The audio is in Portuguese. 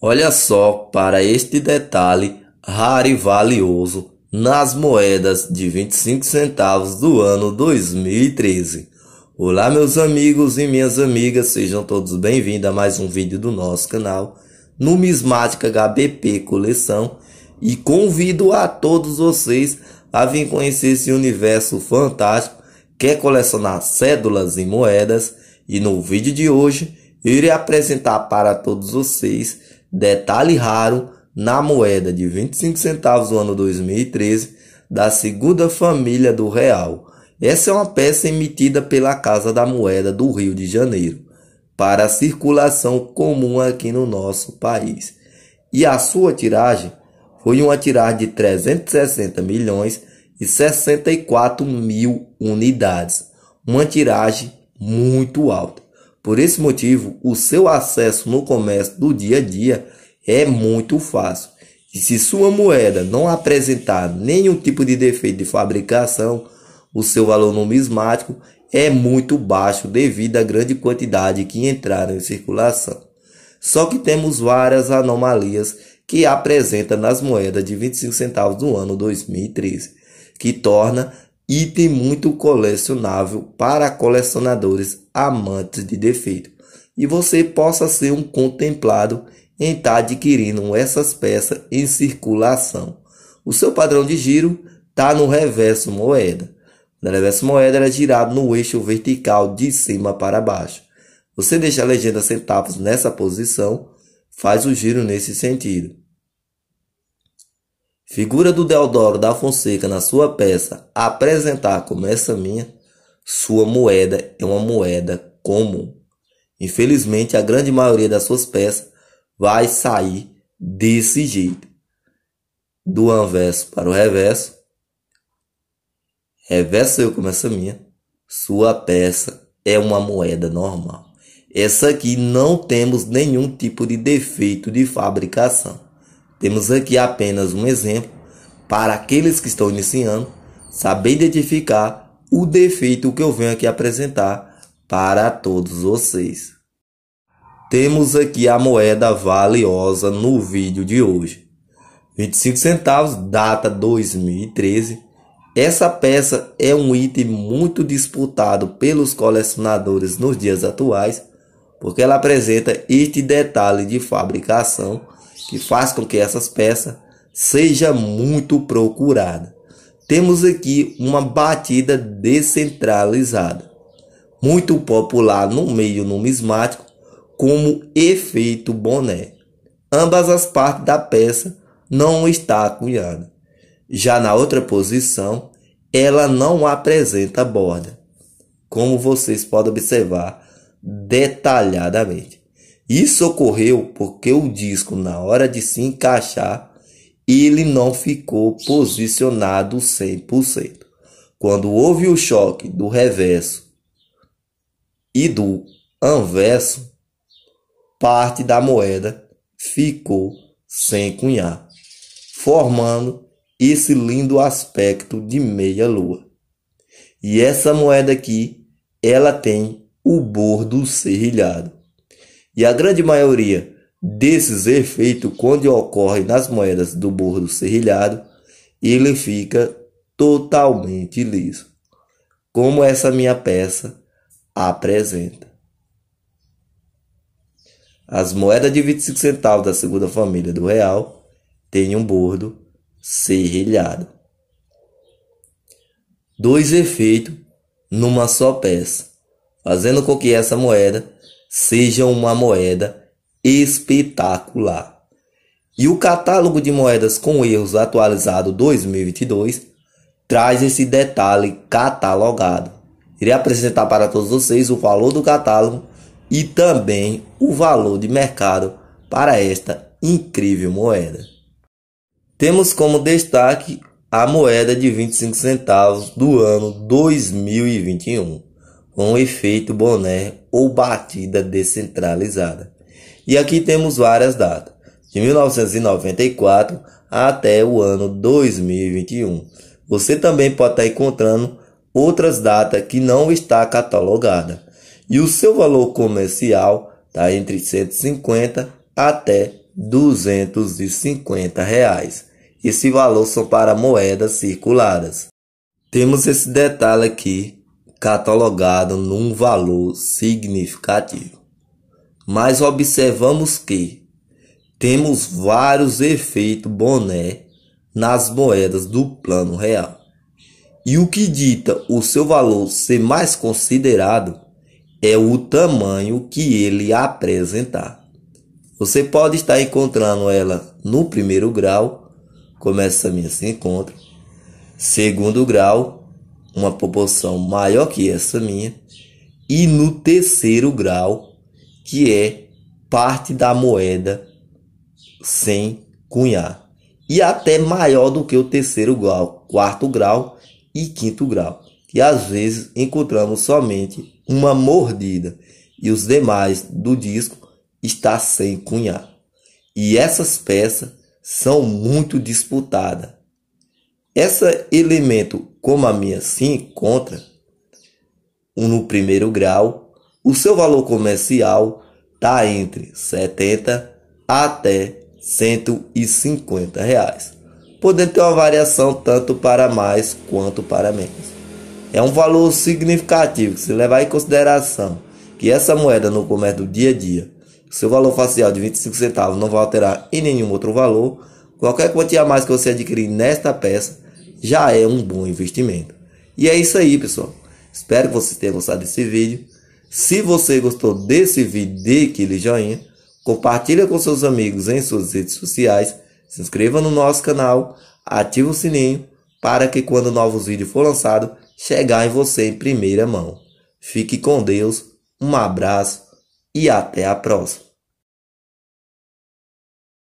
Olha só para este detalhe raro e valioso nas moedas de 25 centavos do ano 2013. Olá meus amigos e minhas amigas, sejam todos bem-vindos a mais um vídeo do nosso canal Numismática HBP Coleção e convido a todos vocês a vir conhecer esse universo fantástico que é colecionar cédulas e moedas e no vídeo de hoje irei apresentar para todos vocês detalhe raro, na moeda de 25 centavos do ano 2013 da segunda família do real. Essa é uma peça emitida pela Casa da Moeda do Rio de Janeiro para circulação comum aqui no nosso país. E a sua tiragem foi uma tiragem de 360 milhões e 64 mil unidades, uma tiragem muito alta. Por esse motivo, o seu acesso no comércio do dia a dia é muito fácil. E se sua moeda não apresentar nenhum tipo de defeito de fabricação, o seu valor numismático é muito baixo devido à grande quantidade que entraram em circulação. Só que temos várias anomalias que apresenta nas moedas de 25 centavos do ano 2013, que torna item muito colecionável para colecionadores amantes de defeito e você possa ser um contemplado em estar tá adquirindo essas peças em circulação. O seu padrão de giro está no reverso moeda. No reverso moeda é girado no eixo vertical de cima para baixo. Você deixa a legenda centavos nessa posição, faz o giro nesse sentido. Figura do Deodoro da Fonseca na sua peça Apresentar como essa minha, sua moeda é uma moeda comum. Infelizmente, a grande maioria das suas peças vai sair desse jeito. Do anverso para o reverso, reverso eu como essa minha, sua peça é uma moeda normal. Essa aqui não temos nenhum tipo de defeito de fabricação. Temos aqui apenas um exemplo para aqueles que estão iniciando saber identificar o defeito que eu venho aqui apresentar para todos vocês. Temos aqui a moeda valiosa no vídeo de hoje. 25 centavos, data 2013. Essa peça é um item muito disputado pelos colecionadores nos dias atuais, porque ela apresenta este detalhe de fabricação que faz com que essas peças seja muito procurada. Temos aqui uma batida descentralizada, muito popular no meio numismático como efeito boné. Ambas as partes da peça não está acunhada. Já na outra posição, ela não apresenta borda, como vocês podem observar detalhadamente. Isso ocorreu porque o disco, na hora de se encaixar, ele não ficou posicionado 100%. Quando houve o choque do reverso e do anverso, parte da moeda ficou sem cunhar, formando esse lindo aspecto de meia-lua. E essa moeda aqui, ela tem o bordo serrilhado. E a grande maioria desses efeitos, quando ocorre nas moedas do bordo serrilhado, ele fica totalmente liso, como essa minha peça apresenta. As moedas de 25 centavos da segunda família do real têm um bordo serrilhado. Dois efeitos numa só peça, fazendo com que essa moeda seja uma moeda espetacular. E o catálogo de moedas com erros atualizado 2022 traz esse detalhe catalogado. Irei apresentar para todos vocês o valor do catálogo e também o valor de mercado para esta incrível moeda. Temos como destaque a moeda de 25 centavos do ano 2021 com efeito boné ou batida descentralizada. E aqui temos várias datas, de 1994 até o ano 2021. Você também pode estar encontrando outras datas que não está catalogada. E o seu valor comercial está entre 150 até 250 reais. Esse valor são para moedas circuladas. Temos esse detalhe aqui catalogado num valor significativo. Mas observamos que temos vários efeitos boné nas moedas do plano real. E o que dita o seu valor ser mais considerado é o tamanho que ele apresentar. Você pode estar encontrando ela no primeiro grau, começa a minha se encontra, segundo grau, uma proporção maior que essa minha, e no terceiro grau, que é parte da moeda sem cunhar, e até maior do que o terceiro grau, quarto grau e quinto grau, e às vezes encontramos somente uma mordida e os demais do disco está sem cunhar. E essas peças são muito disputadas esse elemento, como a minha se encontra um no primeiro grau, o seu valor comercial está entre 70 até 150 reais, podendo ter uma variação tanto para mais quanto para menos. É um valor significativo se levar em consideração que essa moeda no comércio do dia a dia, seu valor facial de 25 centavos não vai alterar em nenhum outro valor. Qualquer quantia a mais que você adquirir nesta peça já é um bom investimento. E é isso aí, pessoal. Espero que você tenha gostado desse vídeo. Se você gostou desse vídeo, dê aquele joinha, compartilha com seus amigos em suas redes sociais, se inscreva no nosso canal, ative o sininho para que quando novos vídeos for lançados, chegar em você em primeira mão. Fique com Deus, um abraço e até a próxima.